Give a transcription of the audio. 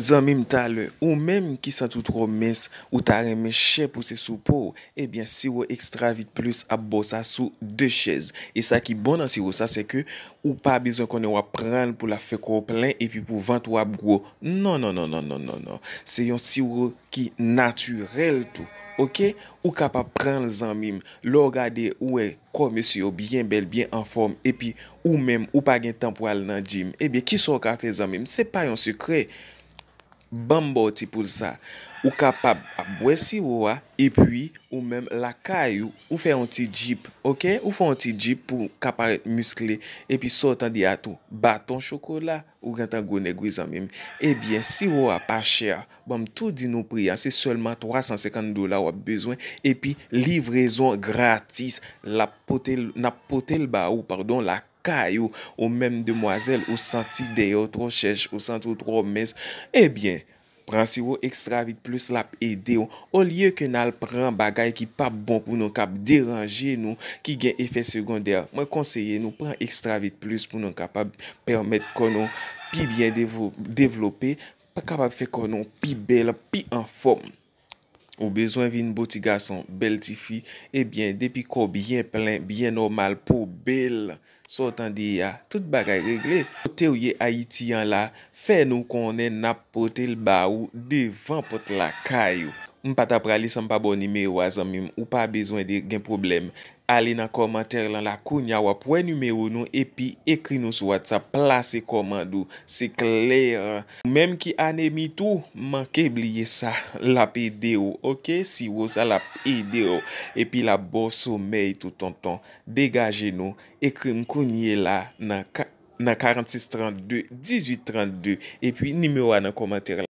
Zanmim talè, ou mèm ki sa toutro mens, ou ta remè chè pou se sou pou, ebyen eh siwò ekstra vit plus ap bò sa sou de chèz. E sa ki bon nan siwò sa, se ke ou pa bizon konen wap pran pou la fèk wap lè, e pi pou vant wap gwo. Non, non, non, non, non, non, non. Se yon siwò ki naturel tou, ok? Ou kapa pran zanmim, lò gade, wè, komè e siwò, byen bel, byen an form, e pi ou mèm, ou pa gen tampwal nan jim. Ebyen, ki so ka fè zanmim, se pa yon sikre, Bambo ti pou sa, ou kapab abwes si wwa, e pi ou menm la kayou ou fe yon ti jip, ok? Ou fe yon ti jip pou kapar muskle, e pi sotan di atou baton chokola ou gantan gounen gwe zanmim. E bien, si wwa pa chè, wam tout di nou priya, se solman 350 dola wap bezwen, e pi livrezon gratis na potel ba ou, pardon, la kayou. kay ou, ou mem demwazel, ou senti deyot, ou chèch, ou senti ou tromès, ebyen, eh pransi wou ekstra vit plus lap e deyot, ou liye ke nal pran bagay ki pap bon pou nou kap deranje nou, ki gen efè sekondèr, mwen konseye nou pran ekstra vit plus pou nou kapap permèt konon pi byen devlopè, pa kapap fè konon pi bel, pi an fòm. Ou bezwen vi n botiga son bel tifi, ebyen, eh depi ko byen plen, byen normal pou bel tifi, Sotan di ya, tout bagay regle, pote ou ye Haitian la, fe nou konen nap pote l ba ou devan pote la kay ou. Mpa ta pralisa mpa bon nimeyo wazan mim. Ou pa bezwen de gen problem. Ale nan komantere lan la kounye wapwen nimeyo nou. Epi ekri nou swat sa plase komandou. Se kler. Mem ki ane mitou. Manke ebliye sa. La pey deyo. Ok. Si wosa la pey deyo. Epi la bo soumey tou ton ton. Degaje nou. Ekri mkounye la nan 46.32 18.32. Epi nimeyo wapwen nan komantere lan.